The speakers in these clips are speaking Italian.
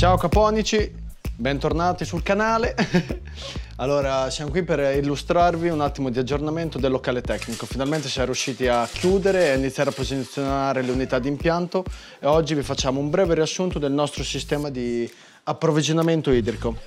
Ciao caponici, bentornati sul canale. allora, siamo qui per illustrarvi un attimo di aggiornamento del locale tecnico. Finalmente siamo riusciti a chiudere e iniziare a posizionare le unità di impianto e oggi vi facciamo un breve riassunto del nostro sistema di approvvigionamento idrico.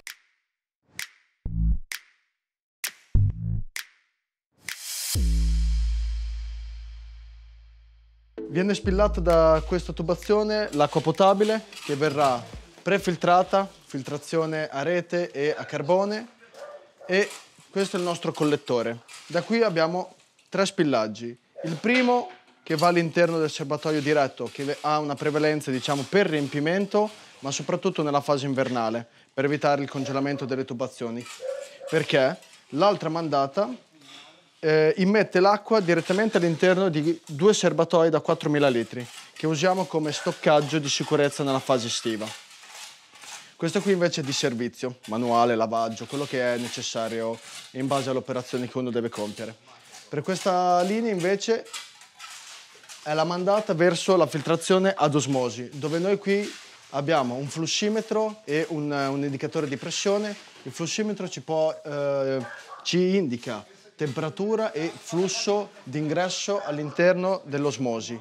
Viene spillata da questa tubazione l'acqua potabile che verrà prefiltrata, filtrazione a rete e a carbone e questo è il nostro collettore. Da qui abbiamo tre spillaggi. Il primo che va all'interno del serbatoio diretto, che ha una prevalenza diciamo, per riempimento, ma soprattutto nella fase invernale, per evitare il congelamento delle tubazioni. Perché l'altra mandata eh, immette l'acqua direttamente all'interno di due serbatoi da 4.000 litri, che usiamo come stoccaggio di sicurezza nella fase estiva. Questo qui invece è di servizio, manuale, lavaggio, quello che è necessario in base alle operazioni che uno deve compiere. Per questa linea invece è la mandata verso la filtrazione ad osmosi, dove noi qui abbiamo un flussimetro e un, un indicatore di pressione. Il flussimetro ci, può, eh, ci indica temperatura e flusso d'ingresso all'interno dell'osmosi.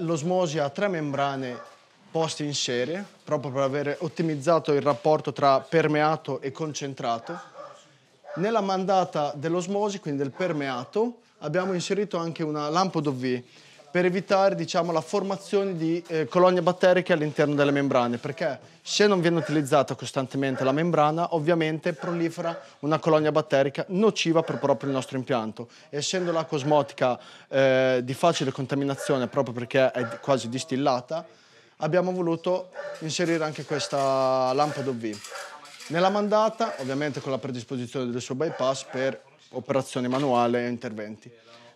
L'osmosi ha tre membrane posti in serie, proprio per aver ottimizzato il rapporto tra permeato e concentrato. Nella mandata dell'osmosi, quindi del permeato, abbiamo inserito anche una lampodov per evitare diciamo, la formazione di eh, colonie batteriche all'interno delle membrane, perché se non viene utilizzata costantemente la membrana, ovviamente prolifera una colonia batterica nociva per proprio il nostro impianto. Essendo l'acqua osmotica eh, di facile contaminazione, proprio perché è quasi distillata, abbiamo voluto inserire anche questa lampada V. Nella mandata, ovviamente con la predisposizione del suo bypass per operazioni manuali e interventi.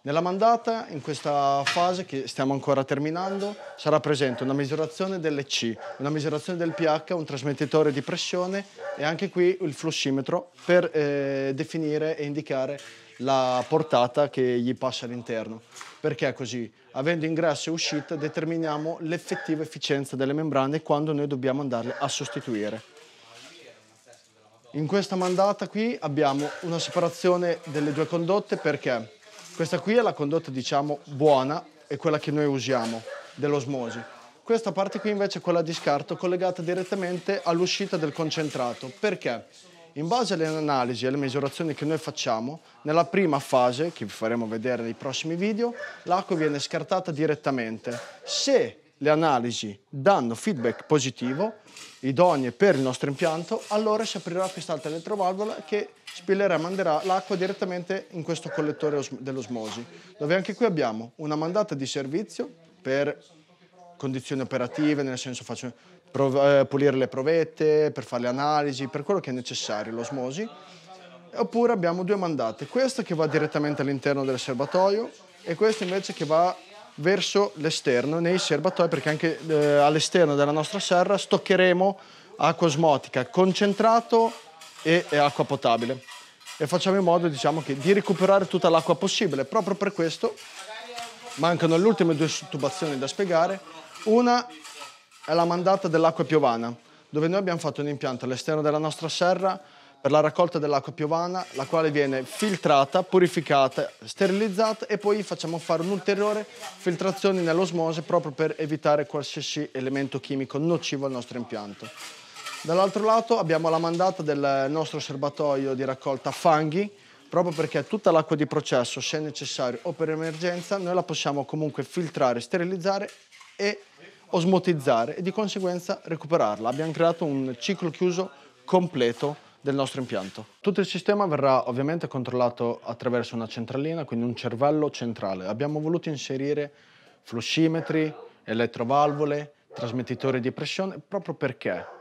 Nella mandata, in questa fase che stiamo ancora terminando, sarà presente una misurazione dell'EC, una misurazione del pH, un trasmettitore di pressione e anche qui il flussimetro per eh, definire e indicare la portata che gli passa all'interno. Perché così? Avendo ingresso e uscita determiniamo l'effettiva efficienza delle membrane quando noi dobbiamo andarle a sostituire. In questa mandata qui abbiamo una separazione delle due condotte perché questa qui è la condotta, diciamo, buona, è quella che noi usiamo, dell'osmosi. Questa parte qui invece è quella di scarto collegata direttamente all'uscita del concentrato. Perché? In base alle analisi e alle misurazioni che noi facciamo, nella prima fase, che vi faremo vedere nei prossimi video, l'acqua viene scartata direttamente. Se le analisi danno feedback positivo, idonee per il nostro impianto, allora si aprirà quest'altra elettrovalvola che spillerà e manderà l'acqua direttamente in questo collettore dell'osmosi, dove anche qui abbiamo una mandata di servizio per condizioni operative, nel senso faccio eh, pulire le provette, per fare le analisi, per quello che è necessario, l'osmosi, oppure abbiamo due mandate, questa che va direttamente all'interno del serbatoio e questa invece che va verso l'esterno, nei serbatoi, perché anche eh, all'esterno della nostra serra stoccheremo acqua osmotica, concentrato e, e acqua potabile e facciamo in modo diciamo, che, di recuperare tutta l'acqua possibile. Proprio per questo mancano le ultime due tubazioni da spiegare. Una è la mandata dell'acqua piovana, dove noi abbiamo fatto un impianto all'esterno della nostra serra per la raccolta dell'acqua piovana, la quale viene filtrata, purificata, sterilizzata e poi facciamo fare un'ulteriore filtrazione nell'osmose proprio per evitare qualsiasi elemento chimico nocivo al nostro impianto. Dall'altro lato abbiamo la mandata del nostro serbatoio di raccolta fanghi, proprio perché tutta l'acqua di processo, se necessario o per emergenza, noi la possiamo comunque filtrare, sterilizzare e osmotizzare e di conseguenza recuperarla. Abbiamo creato un ciclo chiuso completo del nostro impianto. Tutto il sistema verrà ovviamente controllato attraverso una centralina, quindi un cervello centrale. Abbiamo voluto inserire fluscimetri, elettrovalvole, trasmettitori di pressione, proprio perché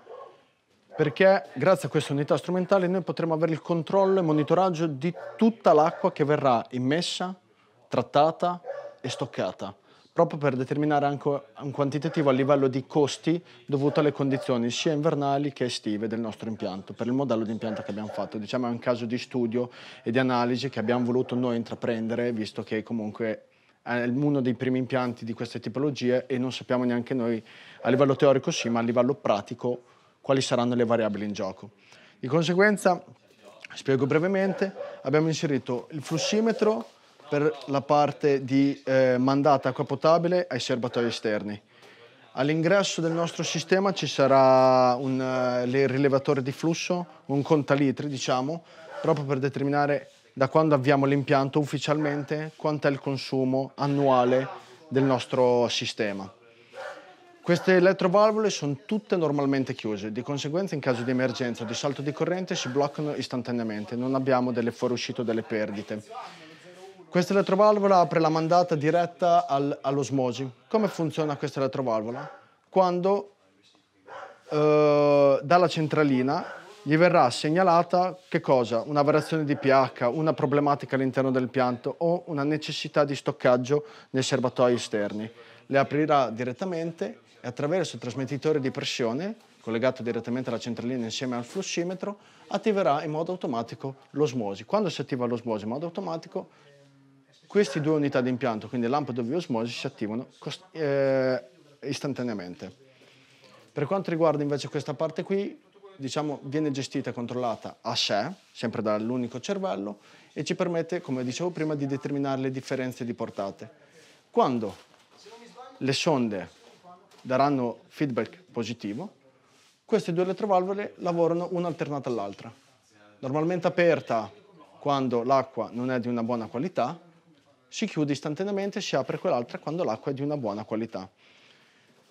perché grazie a questa unità strumentale noi potremo avere il controllo e monitoraggio di tutta l'acqua che verrà immessa, trattata e stoccata, proprio per determinare anche un quantitativo a livello di costi dovuto alle condizioni sia invernali che estive del nostro impianto, per il modello di impianto che abbiamo fatto. Diciamo è un caso di studio e di analisi che abbiamo voluto noi intraprendere, visto che comunque è uno dei primi impianti di queste tipologie e non sappiamo neanche noi a livello teorico sì, ma a livello pratico quali saranno le variabili in gioco. Di conseguenza, spiego brevemente, abbiamo inserito il flussimetro per la parte di eh, mandata acqua potabile ai serbatoi esterni. All'ingresso del nostro sistema ci sarà un eh, rilevatore di flusso, un contalitri diciamo, proprio per determinare da quando avviamo l'impianto ufficialmente quanto è il consumo annuale del nostro sistema. Queste elettrovalvole sono tutte normalmente chiuse, di conseguenza in caso di emergenza o di salto di corrente si bloccano istantaneamente, non abbiamo delle fuoriuscite o delle perdite. Questa elettrovalvola apre la mandata diretta al, all'osmosi. Come funziona questa elettrovalvola? Quando eh, dalla centralina gli verrà segnalata che cosa? Una variazione di pH, una problematica all'interno del pianto o una necessità di stoccaggio nei serbatoi esterni. Le aprirà direttamente attraverso il trasmettitore di pressione, collegato direttamente alla centralina insieme al flussimetro, attiverà in modo automatico l'osmosi. Quando si attiva l'osmosi in modo automatico, queste due unità di impianto, quindi l'ampodo e osmosi, si attivano eh, istantaneamente. Per quanto riguarda invece questa parte qui, diciamo, viene gestita e controllata a sé, sempre dall'unico cervello, e ci permette, come dicevo prima, di determinare le differenze di portate. Quando le sonde daranno feedback positivo, queste due elettrovalvole lavorano una alternata all'altra. Normalmente aperta quando l'acqua non è di una buona qualità, si chiude istantaneamente e si apre quell'altra quando l'acqua è di una buona qualità.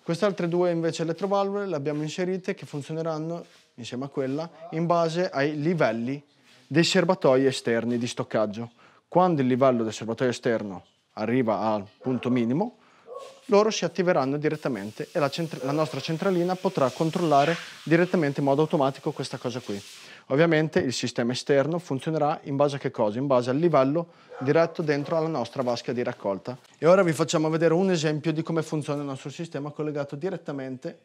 Queste altre due invece elettrovalvole le abbiamo inserite che funzioneranno insieme a quella in base ai livelli dei serbatoi esterni di stoccaggio. Quando il livello del serbatoio esterno arriva al punto minimo, loro si attiveranno direttamente e la, centra- la nostra centralina potrà controllare direttamente in modo automatico questa cosa qui. Ovviamente il sistema esterno funzionerà in base a che cosa? In base al livello diretto dentro alla nostra vasca di raccolta. E ora vi facciamo vedere un esempio di come funziona il nostro sistema collegato direttamente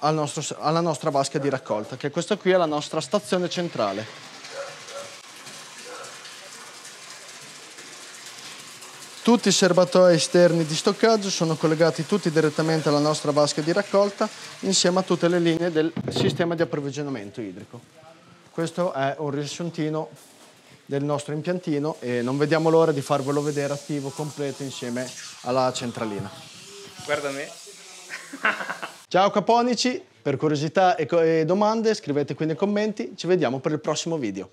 al nostro, alla nostra vasca di raccolta, che questa qui è la nostra stazione centrale. Tutti i serbatoi esterni di stoccaggio sono collegati tutti direttamente alla nostra vasca di raccolta insieme a tutte le linee del sistema di approvvigionamento idrico. Questo è un riassuntino del nostro impiantino e non vediamo l'ora di farvelo vedere attivo, completo insieme alla centralina. Guarda me. Ciao Caponici, per curiosità e domande scrivete qui nei commenti, ci vediamo per il prossimo video.